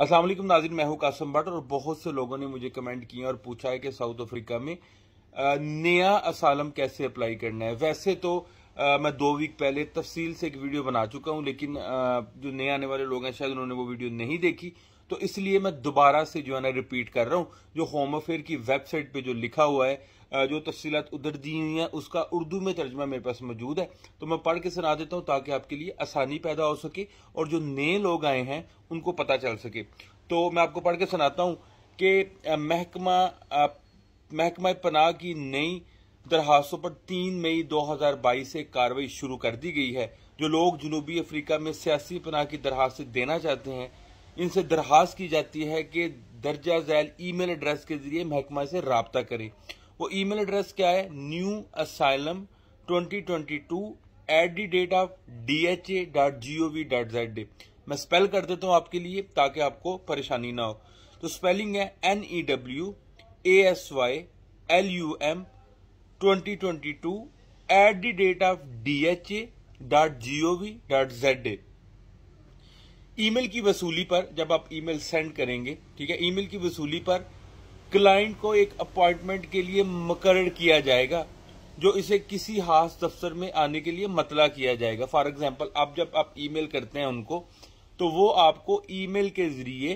असल नाजिन मैं हूँ कासम भट्ट और बहुत से लोगों ने मुझे कमेंट किया और पूछा है कि साउथ अफ्रीका में नया असालम कैसे अप्लाई करना है वैसे तो आ, मैं दो वीक पहले तफसील से एक वीडियो बना चुका हूं लेकिन आ, जो नए आने वाले लोग हैं शायद उन्होंने वो वीडियो नहीं देखी तो इसलिए मैं दोबारा से जो है ना रिपीट कर रहा हूँ जो होम अफेयर की वेबसाइट पे जो लिखा हुआ है जो तफसीत उधर दी हुई हैं उसका उर्दू में तर्जमा मेरे पास मौजूद है तो मैं पढ़ के सुना देता हूँ ताकि आपके लिए आसानी पैदा हो सके और जो नए लोग आए हैं उनको पता चल सके तो मैं आपको पढ़ के सुनाता हूँ कि महकमा महकमा पनाह की नई दरहासों पर तीन मई 2022 से कार्रवाई शुरू कर दी गई है जो लोग जनूबी अफ्रीका में सियासी पनाह की दरखास्तें देना चाहते हैं इनसे दरखास्त की जाती है कि दर्जा जैल ई मेल एड्रेस के जरिए महकमा से रबता करें वो ई मेल एड्रेस क्या है new asylum twenty twenty two at the date of D H A dot G O V dot Z मैं स्पेल कर देता हूँ आपके लिए ताकि आपको परेशानी ना हो तो स्पेलिंग है N E W A S Y L U M 2022 at the date of dha.gov.za email की वसूली पर जब आप ईमेल सेंड करेंगे ठीक है ईमेल की वसूली पर क्लाइंट को एक अपॉइंटमेंट के लिए मुकर किया जाएगा जो इसे किसी खास दफ्तर में आने के लिए मतला किया जाएगा फॉर एग्जाम्पल आप जब आप ईमेल करते हैं उनको तो वो आपको ईमेल के जरिए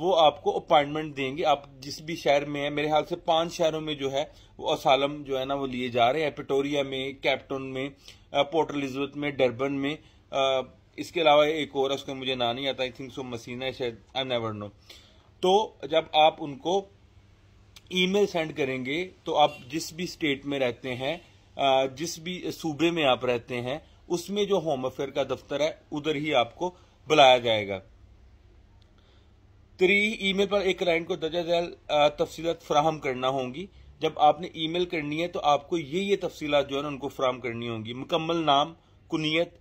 वो आपको अपॉइंटमेंट देंगे आप जिस भी शहर में है मेरे ख्याल से पांच शहरों में जो है वो असालम जो है ना वो लिए जा रहे हैं पिटोरिया में कैप्टन में पोर्ट एलिजबेथ में डरबन में इसके अलावा एक और उसका मुझे ना नहीं आता आई थिंक सो मसीना है शायद आई नेवर नो तो जब आप उनको ईमेल सेंड करेंगे तो आप जिस भी स्टेट में रहते हैं जिस भी सूबे में आप रहते हैं उसमें जो होम अफेयर का दफ्तर है उधर ही आपको बुलाया जाएगा तरी मेल पर एक क्लाइंट को दर्जा दयाल तफसीत फ्राहम करना होंगी जब आपने ई मेल करनी है तो आपको ये ये तफसीत जो है उनको फ्राहम करनी होंगी मुकम्मल नाम कुनीत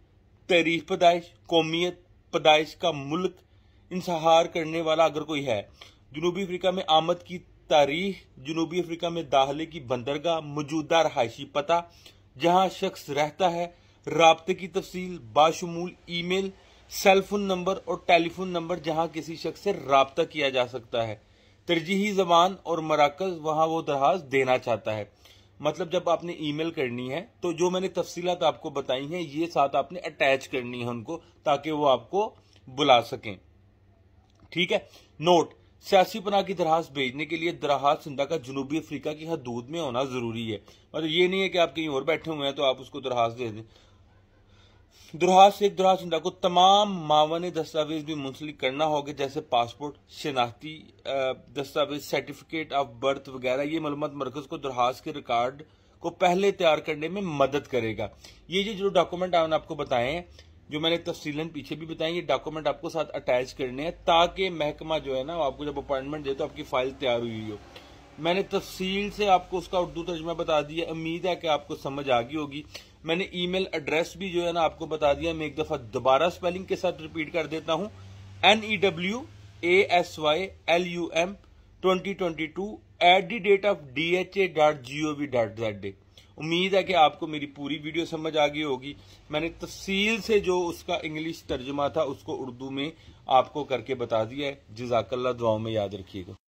तहरीफ पैदाइश कौमियत पैदाइश का मुल्क इंसहार करने वाला अगर कोई है जनूबी अफ्रीका में आमद की तारीख जनूबी अफ्रीका में दाखिले की बंदरगाह मौजूदा रहायशी पता जहाँ शख्स रहता है रबते की तफसील बाशमूल मेल सेल फोन नंबर और टेलीफोन नंबर जहां किसी शख्स से रबता किया जा सकता है तरजीही जबान और मराकज वहां वो दरहाज देना चाहता है मतलब जब आपने ईमेल करनी है तो जो मैंने तफसीलात आपको बताई हैं ये साथ आपने अटैच करनी है उनको ताकि वो आपको बुला सकें ठीक है नोट सियासी पना की दरहास भेजने के लिए दरहाज सिंधा का जनूबी अफ्रीका की हदूद में होना जरूरी है मतलब ये नहीं है कि आप कहीं और बैठे हुए हैं तो आप उसको दरहास दे दें दुरास से दुरास चंदा को तमाम मावन दस्तावेज भी मुंसलिक करना होगा जैसे पासपोर्ट शिनाख्ती दस्तावेज सर्टिफिकेट ऑफ बर्थ वगैरह ये मलमत मरकज को दुरास के रिकॉर्ड को पहले तैयार करने में मदद करेगा ये जो डॉक्यूमेंट आपने आपको बताए हैं जो मैंने तफसीलन पीछे भी बताए ये डॉक्यूमेंट आपको साथ अटैच करने हैं ताकि महकमा जो है ना आपको जब अपॉइंटमेंट दे तो आपकी फाइल तैयार हुई हो मैंने तफसील से आपको उसका उर्दू तर्जमा बता दिया उम्मीद है कि आपको समझ आ गई होगी मैंने ईमेल एड्रेस भी जो है ना आपको बता दिया मैं एक दफा दोबारा स्पेलिंग के साथ रिपीट कर देता हूं N E W A S Y L U M twenty twenty two at the date of D H A dot G O V dot उम्मीद है कि आपको मेरी पूरी वीडियो समझ आ गई होगी मैंने तफसील से जो उसका इंग्लिश तर्जुमा था उसको उर्दू में आपको करके बता दिया है जजाकल्ला दुआओं में याद रखिएगा